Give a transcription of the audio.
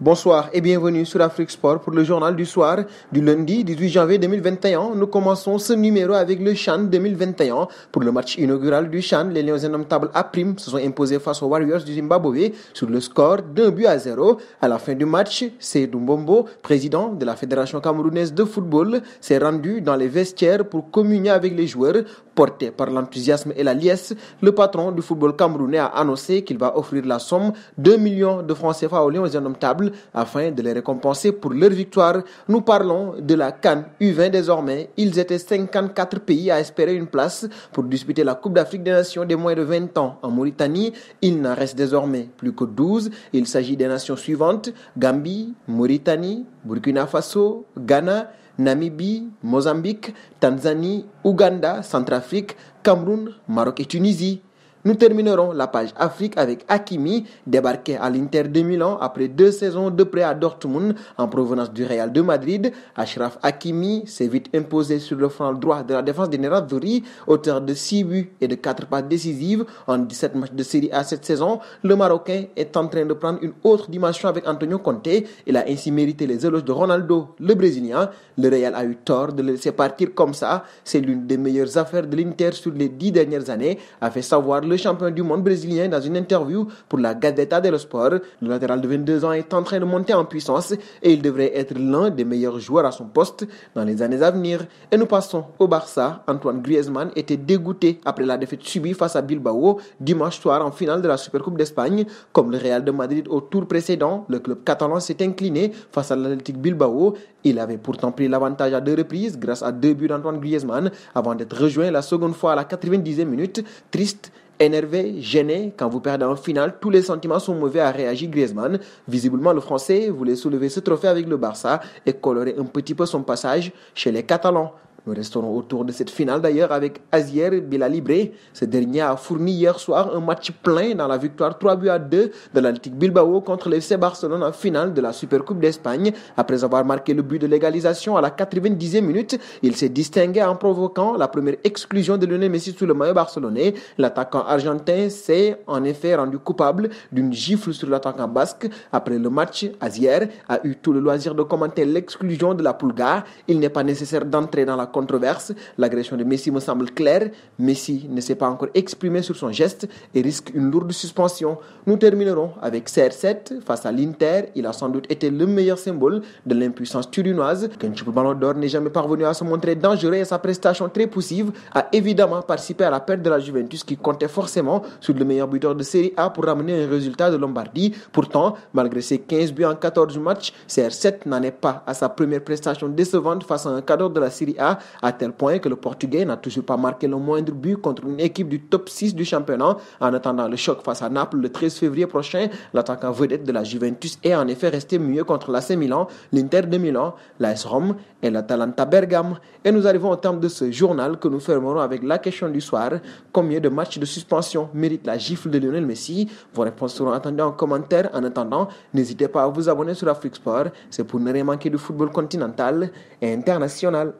Bonsoir et bienvenue sur Afrique Sport pour le journal du soir du lundi 18 janvier 2021. Nous commençons ce numéro avec le Chan 2021. Pour le match inaugural du Chan, les Lions indomptables à prime se sont imposés face aux Warriors du Zimbabwe sur le score d'un but à zéro. À la fin du match, Seydou Mbombo, président de la Fédération camerounaise de football, s'est rendu dans les vestiaires pour communier avec les joueurs Porté par l'enthousiasme et la liesse, le patron du football camerounais a annoncé qu'il va offrir la somme 2 millions de francs CFA aux Lions indomptables afin de les récompenser pour leur victoire. Nous parlons de la Cannes U20 désormais. Ils étaient 54 pays à espérer une place pour disputer la Coupe d'Afrique des Nations des moins de 20 ans en Mauritanie. Il n'en reste désormais plus que 12. Il s'agit des nations suivantes Gambie, Mauritanie, Burkina Faso, Ghana, Namibie, Mozambique, Tanzanie, Ouganda, Centrafrique, Cameroun, Maroc et Tunisie. Nous terminerons la page Afrique avec Hakimi, débarqué à l'Inter de Milan après deux saisons de prêt à Dortmund en provenance du Real de Madrid. Ashraf Hakimi s'est vite imposé sur le flanc droit de la défense des Nerazzurri, auteur de 6 buts et de 4 passes décisives en 17 matchs de série à cette saison. Le Marocain est en train de prendre une autre dimension avec Antonio Conte. Il a ainsi mérité les éloges de Ronaldo, le Brésilien. Le Real a eu tort de le laisser partir comme ça. C'est l'une des meilleures affaires de l'Inter sur les 10 dernières années, a fait savoir le champion du monde brésilien dans une interview pour la Gazeta dello Sport. Le latéral de 22 ans est en train de monter en puissance et il devrait être l'un des meilleurs joueurs à son poste dans les années à venir. Et nous passons au Barça. Antoine Griezmann était dégoûté après la défaite subie face à Bilbao dimanche soir en finale de la Supercoupe d'Espagne. Comme le Real de Madrid au tour précédent, le club catalan s'est incliné face à l'Atlético Bilbao. Il avait pourtant pris l'avantage à deux reprises grâce à deux buts d'Antoine Griezmann avant d'être rejoint la seconde fois à la 90e minute. Triste Énervé, gêné, quand vous perdez en finale, tous les sentiments sont mauvais, à réagir Griezmann. Visiblement, le Français voulait soulever ce trophée avec le Barça et colorer un petit peu son passage chez les Catalans. Nous resterons autour de cette finale d'ailleurs avec Azier Bilalibre. Ce dernier a fourni hier soir un match plein dans la victoire 3 buts à 2 de l'Atlético Bilbao contre l'FC Barcelone en finale de la Supercoupe d'Espagne. Après avoir marqué le but de l'égalisation à la 90e minute, il s'est distingué en provoquant la première exclusion de Lionel Messi sous le maillot barcelonais. L'attaquant argentin s'est en effet rendu coupable d'une gifle sur l'attaquant basque. Après le match, Azier a eu tout le loisir de commenter l'exclusion de la Pulga. Il n'est pas nécessaire d'entrer dans la controverse. L'agression de Messi me semble claire. Messi ne s'est pas encore exprimé sur son geste et risque une lourde suspension. Nous terminerons avec CR7 face à l'Inter. Il a sans doute été le meilleur symbole de l'impuissance turinoise. que Ballon d'Or n'est jamais parvenu à se montrer dangereux et sa prestation très poussive a évidemment participé à la perte de la Juventus qui comptait forcément sur le meilleur buteur de Serie A pour ramener un résultat de Lombardie. Pourtant, malgré ses 15 buts en 14 matchs, CR7 n'en est pas à sa première prestation décevante face à un cadre de la Serie A à tel point que le Portugais n'a toujours pas marqué le moindre but contre une équipe du top 6 du championnat. En attendant le choc face à Naples le 13 février prochain, l'attaquant vedette de la Juventus est en effet resté mieux contre l'AC Milan, l'Inter de Milan, s Rome et l'Atalanta Bergame. Et nous arrivons au terme de ce journal que nous fermerons avec la question du soir. Combien de matchs de suspension mérite la gifle de Lionel Messi Vos réponses seront attendues en commentaire. En attendant, n'hésitez pas à vous abonner sur Afrique Sport. C'est pour ne rien manquer du football continental et international.